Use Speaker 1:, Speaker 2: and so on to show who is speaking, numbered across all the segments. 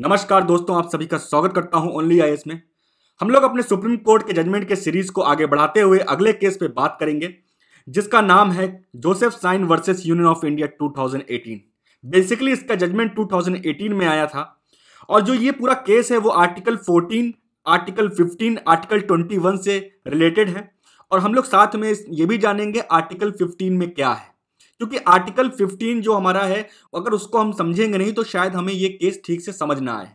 Speaker 1: नमस्कार दोस्तों आप सभी का स्वागत करता हूं ओनली आई में हम लोग अपने सुप्रीम कोर्ट के जजमेंट के सीरीज को आगे बढ़ाते हुए अगले केस पे बात करेंगे जिसका नाम है Joseph Shine versus union of India 2018 basically इसका जजमेंट 2018 में आया था और जो ये पूरा केस है वो article fourteen article fifteen article twenty से रिलेटेड है और हम लोग साथ में ये भी जानेंगे आर्टिकल फिफ्टीन में क्या है क्योंकि आर्टिकल 15 जो हमारा है अगर उसको हम समझेंगे नहीं तो शायद हमें ये केस ठीक से समझ ना आए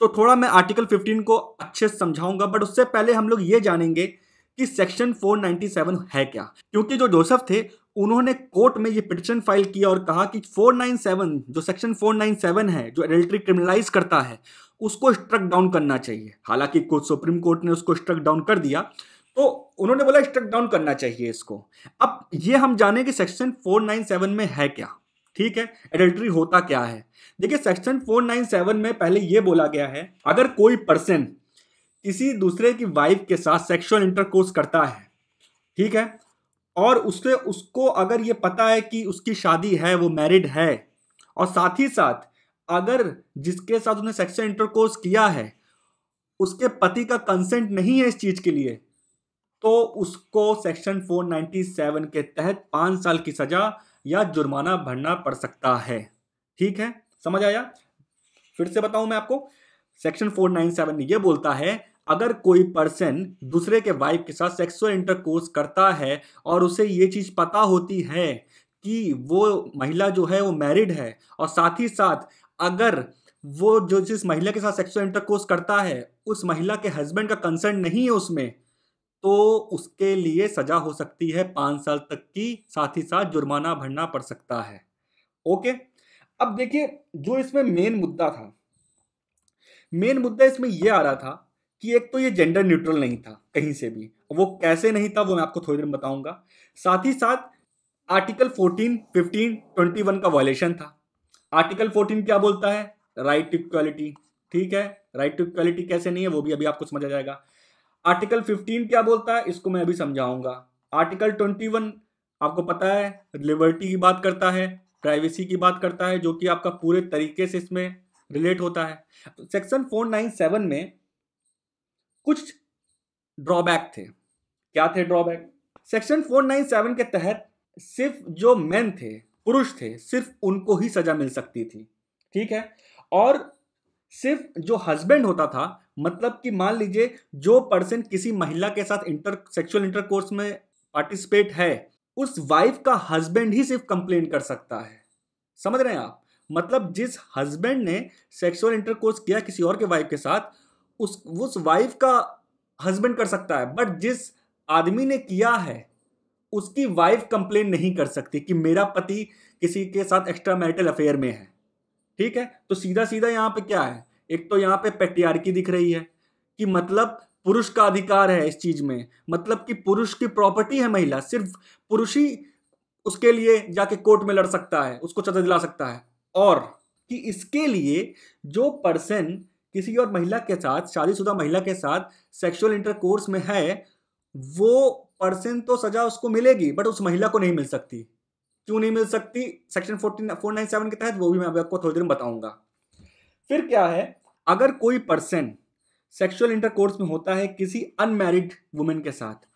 Speaker 1: तो थोड़ा मैं आर्टिकल 15 को अच्छे से समझाऊंगा बट उससे पहले हम लोग ये जानेंगे कि सेक्शन 497 है क्या क्योंकि जो जोसेफ थे उन्होंने कोर्ट में ये पिटिशन फाइल किया और कहा कि 497 जो सेक्शन 497 है जो एडल्ट्री क्रिमिनलाइज करता है उसको स्ट्रक डाउन करना चाहिए हालांकि कुछ सुप्रीम कोर्ट ने उसको स्ट्रक डाउन कर दिया तो उन्होंने बोला स्ट्रक डाउन करना चाहिए इसको अब ये हम जाने कि सेक्शन 497 में है क्या ठीक है एडल्ट्री होता क्या है देखिए सेक्शन 497 में पहले ये बोला गया है अगर कोई पर्सन किसी दूसरे की वाइफ के साथ सेक्सुअल इंटरकोर्स करता है ठीक है और उससे उसको अगर ये पता है कि उसकी शादी है वो मैरिड है और साथ ही साथ अगर जिसके साथ उसने सेक्सुअल इंटरकोर्स किया है उसके पति का कंसेंट नहीं है इस चीज़ के लिए तो उसको सेक्शन 497 के तहत पाँच साल की सज़ा या जुर्माना भरना पड़ सकता है ठीक है समझ आया फिर से बताऊं मैं आपको सेक्शन 497 ये बोलता है अगर कोई पर्सन दूसरे के वाइफ के साथ सेक्सुअल इंटरकोर्स करता है और उसे ये चीज़ पता होती है कि वो महिला जो है वो मैरिड है और साथ ही साथ अगर वो जो जिस महिला के साथ सेक्सुअल इंटरकोर्स करता है उस महिला के हस्बैंड का कंसर्न नहीं है उसमें तो उसके लिए सजा हो सकती है पाँच साल तक की साथ ही साथ जुर्माना भरना पड़ सकता है ओके अब देखिए जो इसमें मेन मुद्दा था मेन मुद्दा इसमें यह आ रहा था कि एक तो ये जेंडर न्यूट्रल नहीं था कहीं से भी वो कैसे नहीं था वो मैं आपको थोड़ी देर में बताऊंगा साथ ही साथ आर्टिकल 14, 15, 21 का वायलेशन था आर्टिकल 14 क्या बोलता है राइट टू इक्वालिटी ठीक है राइट टू इक्वालिटी कैसे नहीं है वो भी अभी आपको समझ आ जाएगा आर्टिकल 15 क्या बोलता है इसको मैं अभी समझाऊंगा आर्टिकल 21 आपको पता है लिबर्टी की बात करता है प्राइवेसी की बात करता है जो कि आपका पूरे तरीके से इसमें रिलेट होता है सेक्शन 497 में कुछ ड्रॉबैक थे क्या थे ड्रॉबैक सेक्शन 497 के तहत सिर्फ जो मैन थे पुरुष थे सिर्फ उनको ही सजा मिल सकती थी ठीक है और सिर्फ जो हस्बैंड होता था मतलब कि मान लीजिए जो पर्सन किसी महिला के साथ इंटर सेक्सुअल इंटरकोर्स में पार्टिसिपेट है उस वाइफ का हस्बैंड ही सिर्फ कंप्लेन कर सकता है समझ रहे हैं आप मतलब जिस हस्बैंड ने सेक्सुअल इंटरकोर्स किया किसी और के वाइफ के साथ उस उस वाइफ का हस्बैंड कर सकता है बट जिस आदमी ने किया है उसकी वाइफ कंप्लेन नहीं कर सकती कि मेरा पति किसी के साथ एक्स्ट्रा मैरिटल अफेयर में है ठीक है तो सीधा सीधा यहाँ पे क्या है एक तो यहाँ पे पेट्रियार्की दिख रही है कि मतलब पुरुष का अधिकार है इस चीज में मतलब कि पुरुष की प्रॉपर्टी है महिला सिर्फ पुरुष ही उसके लिए जाके कोर्ट में लड़ सकता है उसको सजा दिला सकता है और कि इसके लिए जो पर्सन किसी और महिला के साथ शादीशुदा महिला के साथ सेक्सुअल इंटरकोर्स में है वो पर्सन तो सजा उसको मिलेगी बट उस महिला को नहीं मिल सकती क्यों नहीं मिल सकती section fourteen four nine seven के तहत वो भी मैं आपको थोड़ी देर में बताऊंगा फिर क्या है अगर कोई पर्सन सेक्सुअल इंटरकोर्स में होता है किसी अनमैरिड वुमेन के साथ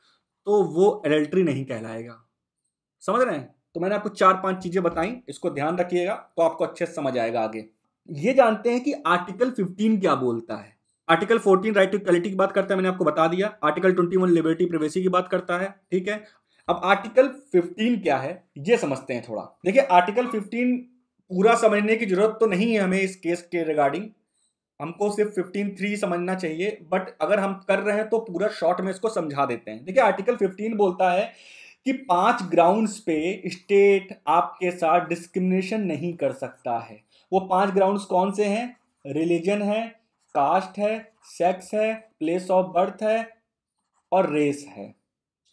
Speaker 1: तो वो एडल्ट्री नहीं कहलाएगा समझ रहे हैं तो मैंने आपको चार पांच चीजें बताई इसको ध्यान रखिएगा तो आपको अच्छे से समझ आएगा आगे ये जानते हैं कि आर्टिकल 15 क्या बोलता है आर्टिकल 14 राइट टू क्वालिटी की बात करता है मैंने आपको बता दिया आर्टिकल 21 लिबर्टी प्रिवेसी की बात करता है ठीक है अब आर्टिकल 15 क्या है ये समझते हैं थोड़ा देखिए आर्टिकल 15 पूरा समझने की जरूरत तो नहीं है हमें इस केस के रिगार्डिंग हमको सिर्फ फिफ्टीन थ्री समझना चाहिए बट अगर हम कर रहे हैं तो पूरा शॉर्ट में इसको समझा देते हैं देखिए आर्टिकल फिफ्टीन बोलता है कि पांच ग्राउंड्स पे स्टेट आपके साथ डिस्क्रिमिनेशन नहीं कर सकता है वो पांच ग्राउंड्स कौन से हैं रिलीजन है कास्ट है सेक्स है प्लेस ऑफ बर्थ है और रेस है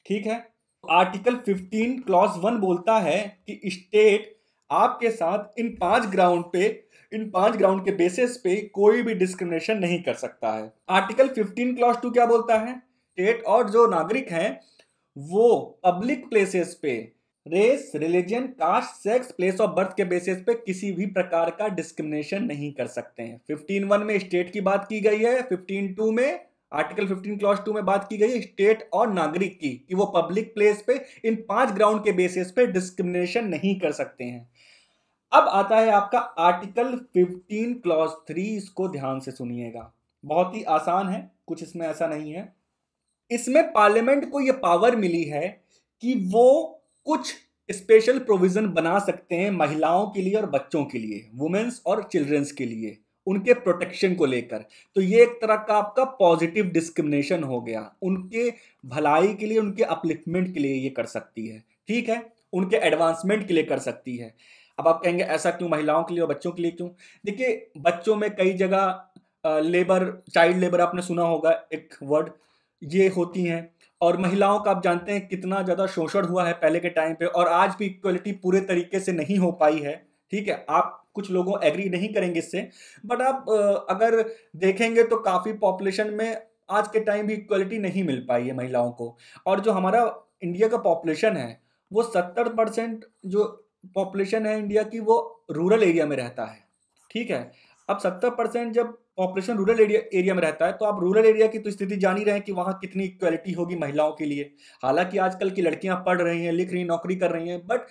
Speaker 1: ठीक है आर्टिकल 15 क्लॉज वन बोलता है कि स्टेट आपके साथ इन पांच ग्राउंड पे इन पांच ग्राउंड के बेसिस पे कोई भी डिस्क्रिमिनेशन नहीं कर सकता है आर्टिकल 15 क्लॉज टू क्या बोलता है स्टेट और जो नागरिक हैं वो पब्लिक प्लेसेस पे race religion caste sex place of birth के बेसिस पे किसी भी प्रकार का डिस्क्रिमिनेशन नहीं कर सकते हैं फिफ्टीन वन में स्टेट की बात की गई है फिफ्टीन टू में आर्टिकल फिफ्टीन क्लॉज टू में बात की गई है स्टेट और नागरिक की कि वो पब्लिक प्लेस पे इन पांच ग्राउंड के बेसिस पे डिस्क्रिमिनेशन नहीं कर सकते हैं अब आता है आपका आर्टिकल 15 क्लॉज थ्री इसको ध्यान से सुनिएगा बहुत ही आसान है कुछ इसमें ऐसा नहीं है इसमें पार्लियामेंट को यह पावर मिली है कि वो कुछ स्पेशल प्रोविजन बना सकते हैं महिलाओं के लिए और बच्चों के लिए वुमेन्स और चिल्ड्रंस के लिए उनके प्रोटेक्शन को लेकर तो ये एक तरह का आपका पॉजिटिव डिस्क्रिमिनेशन हो गया उनके भलाई के लिए उनके अपलिफ्टमेंट के लिए ये कर सकती है ठीक है उनके एडवांसमेंट के लिए कर सकती है अब आप कहेंगे ऐसा क्यों महिलाओं के लिए और बच्चों के लिए क्यों देखिए बच्चों में कई जगह लेबर चाइल्ड लेबर आपने सुना होगा एक वर्ड ये होती हैं और महिलाओं का आप जानते हैं कितना ज़्यादा शोषण हुआ है पहले के टाइम पे और आज भी इक्वलिटी पूरे तरीके से नहीं हो पाई है ठीक है आप कुछ लोगों एग्री नहीं करेंगे इससे बट आप अगर देखेंगे तो काफ़ी पॉपुलेशन में आज के टाइम भी इक्वलिटी नहीं मिल पाई है महिलाओं को और जो हमारा इंडिया का पॉपुलेशन है वो सत्तर परसेंट जो पॉपुलेशन है इंडिया की वो रूरल एरिया में रहता है ठीक है अब सत्तर परसेंट जब पॉपुलेशन रूरल एरिया एरिया में रहता है तो आप रूरल एरिया की तो स्थिति जान ही रहे हैं कि वहाँ कितनी इक्वलिटी होगी महिलाओं के लिए हालांकि आजकल की लड़कियां पढ़ रही हैं लिख रही हैं नौकरी कर रही हैं बट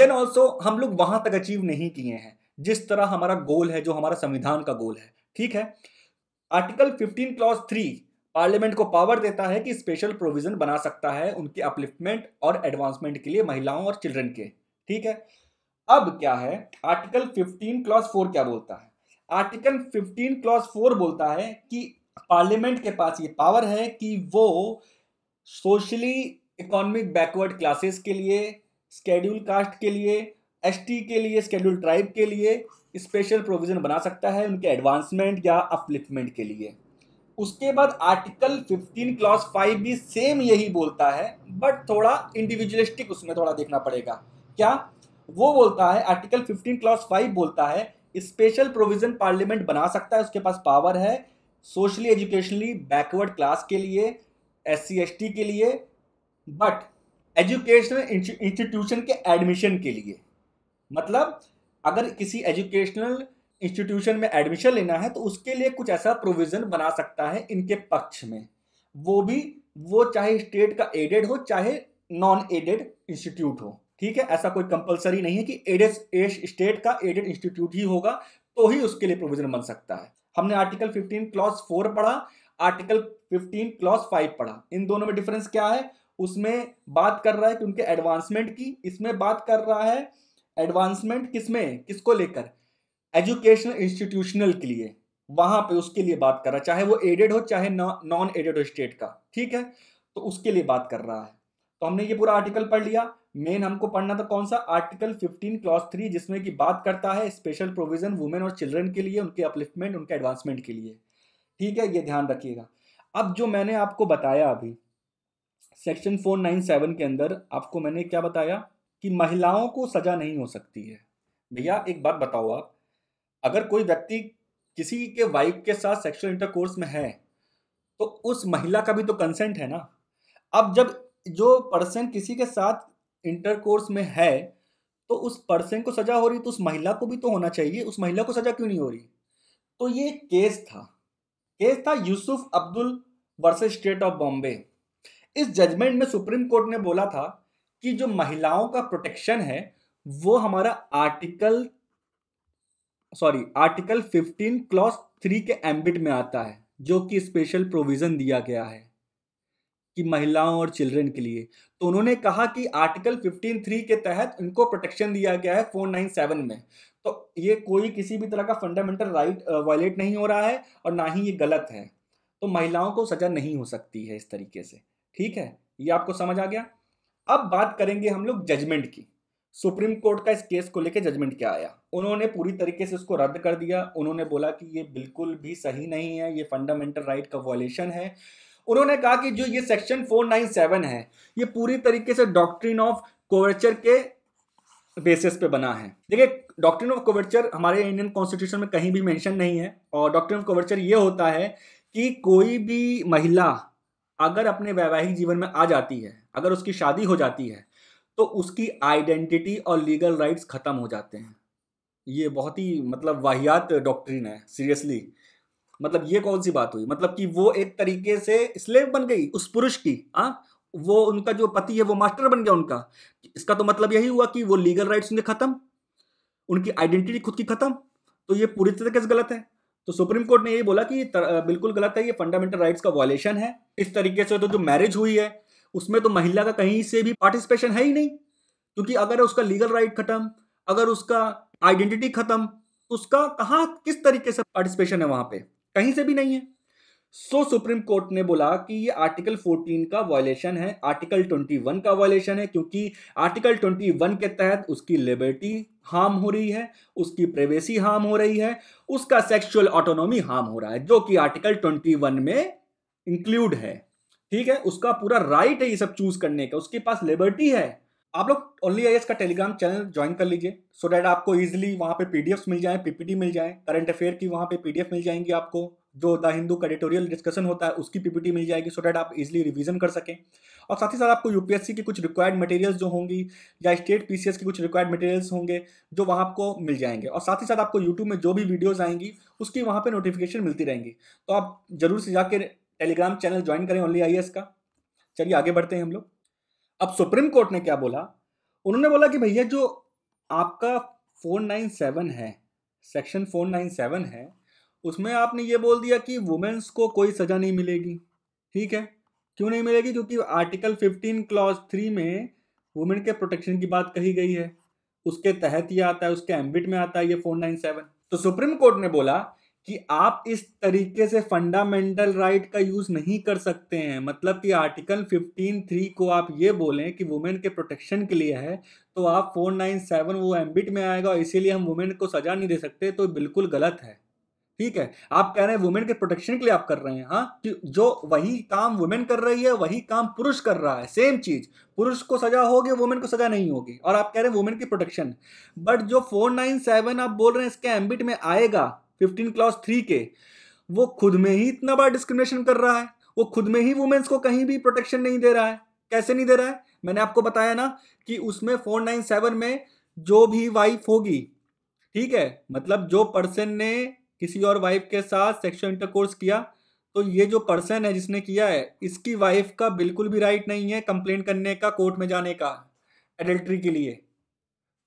Speaker 1: देन ऑल्सो हम लोग वहाँ तक अचीव नहीं किए हैं जिस तरह हमारा गोल है जो हमारा संविधान का गोल है ठीक है article fifteen clause three parliament को पावर देता है कि स्पेशल प्रोविजन बना सकता है उनके अपलिफ्टमेंट और एडवांसमेंट के लिए महिलाओं और चिल्ड्रन के ठीक है अब क्या है आर्टिकल 15 क्लॉज 4 क्या बोलता है आर्टिकल 15 क्लॉज 4 बोलता है कि पार्लियामेंट के पास ये पावर है कि वो सोशली इकोनॉमिक बैकवर्ड क्लासेस के लिए स्केड्यूल कास्ट के लिए एसटी के लिए स्केड्यूल ट्राइब के लिए स्पेशल प्रोविज़न बना सकता है उनके एडवांसमेंट या अपलिफ्टमेंट के लिए उसके बाद आर्टिकल 15 क्लॉज 5 भी सेम यही बोलता है बट थोड़ा इंडिविजुअलिस्टिक उसमें थोड़ा देखना पड़ेगा क्या वो बोलता है आर्टिकल 15 क्लास 5 बोलता है स्पेशल प्रोविजन पार्लियामेंट बना सकता है उसके पास पावर है सोशली एजुकेशनली बैकवर्ड क्लास के लिए एस सी एस टी के लिए बट एजुकेशनल इंस्टीट्यूशन के एडमिशन के लिए मतलब अगर किसी एजुकेशनल इंस्टीट्यूशन में एडमिशन लेना है तो उसके लिए कुछ ऐसा प्रोविज़न बना सकता है इनके पक्ष में वो भी वो चाहे स्टेट का एडेड हो चाहे नॉन एडेड इंस्टीट्यूट हो ठीक है ऐसा कोई कंपलसरी नहीं है कि एडेड स्टेट का एडेड इंस्टीट्यूट ही होगा तो ही उसके लिए प्रोविजन बन सकता है हमने आर्टिकल 15 क्लॉज 4 पढ़ा आर्टिकल 15 क्लॉज 5 पढ़ा इन दोनों में डिफरेंस क्या है उसमें बात कर रहा है कि उनके एडवांसमेंट की इसमें बात कर रहा है एडवांसमेंट किसमें किसको लेकर एजुकेशनल इंस्टीट्यूशनल के लिए वहां पे उसके लिए बात कर रहा है चाहे वो एडेड हो चाहे नॉन एडेड हो स्टेट का ठीक है तो उसके लिए बात कर रहा है तो हमने ये पूरा आर्टिकल पढ़ लिया मेन हमको पढ़ना था कौन सा आर्टिकल 15 क्लॉज थ्री जिसमें कि बात करता है स्पेशल प्रोविजन वुमेन और चिल्ड्रन के लिए उनके अपलिफ्टमेंट उनके एडवांसमेंट के लिए ठीक है ये ध्यान रखिएगा अब जो मैंने आपको बताया अभी सेक्शन 497 के अंदर आपको मैंने क्या बताया कि महिलाओं को सजा नहीं हो सकती है भैया एक बात बताओ आप अगर कोई व्यक्ति किसी के वाइफ के साथ सेक्शुअल इंटरकोर्स में है तो उस महिला का भी तो कंसेंट है ना अब जब जो पर्सन किसी के साथ इंटरकोर्स में है तो उस पर्सन को सजा हो रही तो उस महिला को भी तो होना चाहिए उस महिला को सजा क्यों नहीं हो रही तो ये केस था केस था Yusuf Abdul versus state of Bombay इस जजमेंट में सुप्रीम कोर्ट ने बोला था कि जो महिलाओं का प्रोटेक्शन है वो हमारा article sorry article 15 clause three के एम्बिट में आता है जो कि स्पेशल प्रोविजन दिया गया है कि महिलाओं और चिल्ड्रन के लिए तो उन्होंने कहा कि आर्टिकल 15.3 के तहत उनको प्रोटेक्शन दिया गया है 497 में तो ये कोई किसी भी तरह का फंडामेंटल राइट वायलेट नहीं हो रहा है और ना ही ये गलत है तो महिलाओं को सजा नहीं हो सकती है इस तरीके से ठीक है ये आपको समझ आ गया अब बात करेंगे हम लोग जजमेंट की सुप्रीम कोर्ट का इस केस को लेकर जजमेंट क्या आया उन्होंने पूरी तरीके से उसको रद्द कर दिया उन्होंने बोला कि ये बिल्कुल भी सही नहीं है ये फंडामेंटल राइट का वॉलेशन है उन्होंने कहा कि जो ये सेक्शन 497 है ये पूरी तरीके से डॉक्ट्रिन ऑफ कोवर्चर के बेसिस पे बना है देखिए डॉक्ट्रिन ऑफ कोवर्चर हमारे इंडियन कॉन्स्टिट्यूशन में कहीं भी मेंशन नहीं है और डॉक्ट्रिन ऑफ कोवर्चर ये होता है कि कोई भी महिला अगर अपने वैवाहिक जीवन में आ जाती है अगर उसकी शादी हो जाती है तो उसकी आइडेंटिटी और लीगल राइट्स ख़त्म हो जाते हैं ये बहुत ही मतलब वाहियात डॉक्ट्रिन है सीरियसली मतलब ये कौन सी बात हुई मतलब कि वो एक तरीके से स्लेव बन गई उस पुरुष की हाँ वो उनका जो पति है वो मास्टर बन गया उनका इसका तो मतलब यही हुआ कि वो लीगल राइट्स उनके खत्म उनकी आइडेंटिटी खुद की खत्म तो ये पूरी तरीके से गलत है तो सुप्रीम कोर्ट ने यही बोला कि बिल्कुल गलत है ये फंडामेंटल राइट्स का वॉलेशन है इस तरीके से तो जो मैरिज हुई है उसमें तो महिला का कहीं से भी पार्टिसिपेशन है ही नहीं क्योंकि अगर उसका लीगल राइट खत्म अगर उसका आइडेंटिटी खत्म उसका कहाँ किस तरीके से पार्टिसिपेशन है वहाँ पे कहीं से भी नहीं है सो so, सुप्रीम कोर्ट ने बोला कि ये आर्टिकल 14 का वायलेशन है आर्टिकल 21 का वायलेशन है क्योंकि आर्टिकल 21 के तहत उसकी लिबर्टी हार्म हो रही है उसकी प्रेवेसी हार्म हो रही है उसका सेक्सुअल ऑटोनॉमी हार्म हो रहा है जो कि आर्टिकल 21 में इंक्लूड है ठीक है उसका पूरा राइट है ये सब चूज करने का उसके पास लिबर्टी है आप लोग ओनली आई का टेलीग्राम चैनल ज्वाइन कर लीजिए सो डैट आपको ईजिली वहाँ पे पी मिल जाए पीपीटी मिल जाए करंट अफेयर की वहाँ पे पीडीएफ मिल जाएंगी आपको जो द हिंदू कडिटोरियल डिस्कशन होता है उसकी पीपीटी मिल जाएगी सो डैट आप इजिली रिवीजन कर सकें और साथ ही साथ आपको यूपीएससी की कुछ रिक्वायर्ड मटेरियल्स जो होंगी या स्टेट पीसीएस की कुछ रिक्वायर्ड मटेरियल्स होंगे जो वहाँ आपको मिल जाएंगे और साथ ही साथ आपको यूट्यूब में जो भी वीडियोज़ आएंगी उसकी वहाँ पर नोटिफिकेशन मिलती रहेंगी तो आप जरूर से जाकर टेलीग्राम चैनल ज्वाइन करें ओनली आई का चलिए आगे बढ़ते हैं हम लोग अब सुप्रीम कोर्ट ने क्या बोला उन्होंने बोला कि भैया जो आपका फोर नाइन सेवन है सेक्शन फोर नाइन सेवन है उसमें आपने ये बोल दिया कि वुमेन्स को कोई सज़ा नहीं मिलेगी ठीक है क्यों नहीं मिलेगी क्योंकि आर्टिकल फिफ्टीन क्लॉज थ्री में वुमेन के प्रोटेक्शन की बात कही गई है उसके तहत ही आता है उसके एम्बिट में आता है ये फोर नाइन सेवन तो सुप्रीम कोर्ट ने बोला कि आप इस तरीके से फंडामेंटल राइट का यूज नहीं कर सकते हैं मतलब कि आर्टिकल फिफ्टीन थ्री को आप ये बोलें कि वुमेन के प्रोटेक्शन के लिए है तो आप फोर नाइन सेवन वो एम्बिट में आएगा और इसीलिए हम वुमेन को सजा नहीं दे सकते तो बिल्कुल गलत है ठीक है आप कह रहे हैं वुमेन के प्रोटेक्शन के लिए आप कर रहे हैं हाँ कि जो वही काम वुमेन कर रही है वही काम पुरुष कर रहा है सेम चीज पुरुष को सजा होगी वुमेन को सजा नहीं होगी और आप कह रहे हैं वुमेन की प्रोटेक्शन बट जो फोर नाइन सेवन आप बोल रहे हैं इसके एम्बिट में आएगा फिफ्टीन क्लास थ्री के वो खुद में ही इतना बड़ा डिस्क्रिमिनेशन कर रहा है वो खुद में ही वुमेन्स को कहीं भी प्रोटेक्शन नहीं दे रहा है कैसे नहीं दे रहा है मैंने आपको बताया ना कि उसमें फोर नाइन सेवन में जो भी वाइफ होगी ठीक है मतलब जो पर्सन ने किसी और वाइफ के साथ सेक्शुअल इंटरकोर्स किया तो ये जो पर्सन है जिसने किया है इसकी वाइफ का बिल्कुल भी राइट नहीं है कंप्लेन करने का कोर्ट में जाने का एडल्ट्री के लिए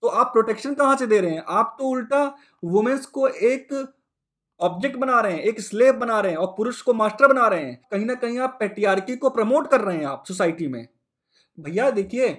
Speaker 1: तो आप प्रोटेक्शन कहाँ से दे रहे हैं आप तो उल्टा वुमेन्स को एक ऑब्जेक्ट बना रहे हैं एक स्लेब बना रहे हैं और पुरुष को मास्टर बना रहे हैं कहीं ना कहीं आप पेटियार्की को प्रमोट कर रहे हैं आप सोसाइटी में भैया देखिए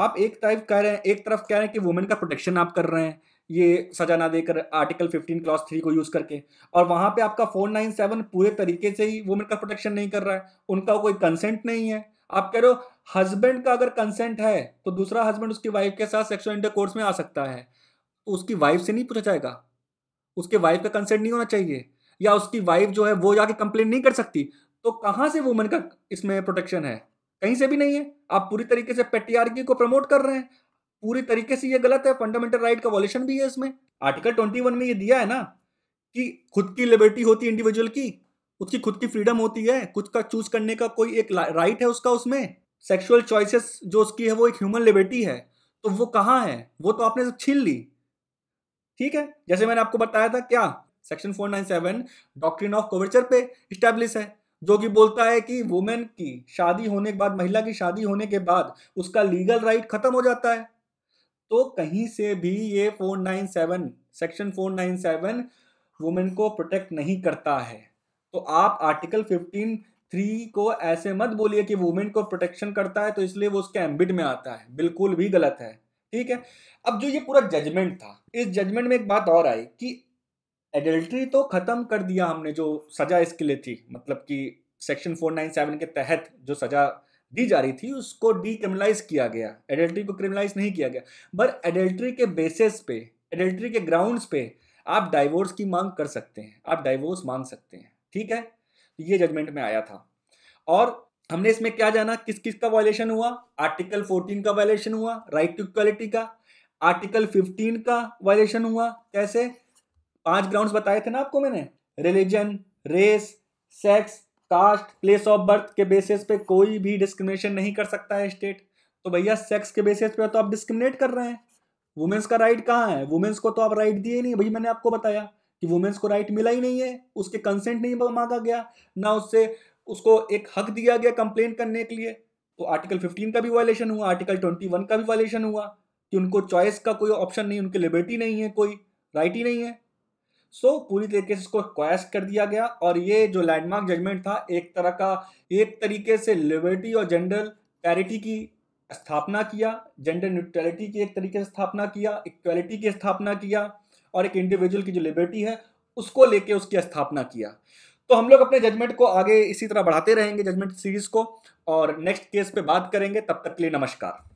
Speaker 1: आप एक टाइप कह रहे हैं एक तरफ कह रहे हैं कि वुमेन का प्रोटेक्शन आप कर रहे हैं ये सजा ना देकर आर्टिकल 15 क्लास थ्री को यूज करके और वहां पे आपका 497 पूरे तरीके से ही वुमेन का प्रोटेक्शन नहीं कर रहा है उनका कोई कंसेंट नहीं है आप कह रहे हो हस्बैंड का अगर कंसेंट है तो दूसरा हस्बैंड उसकी वाइफ के साथ सेक्सुअल इंटरकोर्स में आ सकता है तो उसकी वाइफ से नहीं पूछा जाएगा उसके वाइफ का कंसेंट नहीं होना चाहिए या उसकी वाइफ जो है वो जाके कंप्लेन नहीं कर सकती तो कहाँ से वुमेन का इसमें प्रोटेक्शन है कहीं से भी नहीं है आप पूरी तरीके से पेटीआरकी को प्रमोट कर रहे हैं पूरी तरीके से ये गलत है फंडामेंटल राइट का वॉल्यूशन भी है इसमें आर्टिकल ट्वेंटी वन में ये दिया है ना कि खुद की लिबर्टी होती है इंडिविजुअल की उसकी खुद की फ्रीडम होती है खुद का चूज करने का कोई एक राइट है उसका उसमें सेक्सुअल चॉइसेस जो उसकी है वो एक ह्यूमन लिबर्टी है तो वो कहाँ है वो तो आपने छीन ली ठीक है जैसे मैंने आपको बताया था क्या सेक्शन 497 डॉक्ट्रिन ऑफ कोवर्चर पे स्टैब्लिश है जो कि बोलता है कि वुमेन की शादी होने के बाद महिला की शादी होने के बाद उसका लीगल राइट खत्म हो जाता है तो कहीं से भी ये 497 सेक्शन 497 वुमेन को प्रोटेक्ट नहीं करता है तो आप आर्टिकल 15 थ्री को ऐसे मत बोलिए कि वुमेन को प्रोटेक्शन करता है तो इसलिए वो उसके एम्बिट में आता है बिल्कुल भी गलत है ठीक है अब जो ये पूरा जजमेंट था इस जजमेंट में एक बात और आई कि एडल्ट्री तो खत्म कर दिया हमने जो सजा इसके लिए थी मतलब कि सेक्शन 497 के तहत जो सजा दी जा रही थी उसको डिक्रिमिलाइज किया गया एडल्ट्री को क्रिमिनलाइज नहीं किया गया पर एडल्ट्री के बेसिस पे एडल्ट्री के ग्राउंड्स पे आप डाइवोर्स की मांग कर सकते हैं आप डाइवोर्स मांग सकते हैं ठीक है ये जजमेंट में आया था और हमने इसमें क्या जाना किस किस का वायलेशन हुआ आर्टिकल 14 का वायलेशन हुआ राइट टू इक्वालिटी का आर्टिकल 15 का वायलेशन हुआ कैसे पांच ग्राउंड्स बताए थे ना आपको मैंने religion race sex caste place of birth के बेसिस पे कोई भी डिस्क्रिमिनेशन नहीं कर सकता है स्टेट तो भैया सेक्स के बेसिस पे तो आप डिस्क्रिमिनेट कर रहे हैं वुमेन्स का राइट कहाँ है वुमेन्स को तो आप राइट दिए नहीं भाई मैंने आपको बताया कि वुमेन्स को राइट मिला ही नहीं है उसके कंसेंट नहीं मांगा गया ना उससे उसको एक हक दिया गया कंप्लेन करने के लिए तो आर्टिकल 15 का भी वायलेशन हुआ आर्टिकल 21 का भी वायलेशन हुआ कि उनको चॉइस का कोई ऑप्शन नहीं उनकी लिबर्टी नहीं है कोई राइट ही नहीं है सो so, पूरी तरीके से इसको क्वैश कर दिया गया और ये जो लैंडमार्क जजमेंट था एक तरह का एक तरीके से लिबर्टी और जेंडर पैरिटी की स्थापना किया जेंडर न्यूट्रलिटी की एक तरीके से स्थापना किया इक्वलिटी की स्थापना किया और एक इंडिविजुअल की जो लिबर्टी है उसको लेके उसकी स्थापना किया तो हम लोग अपने जजमेंट को आगे इसी तरह बढ़ाते रहेंगे जजमेंट सीरीज को और नेक्स्ट केस पे बात करेंगे तब तक के लिए नमस्कार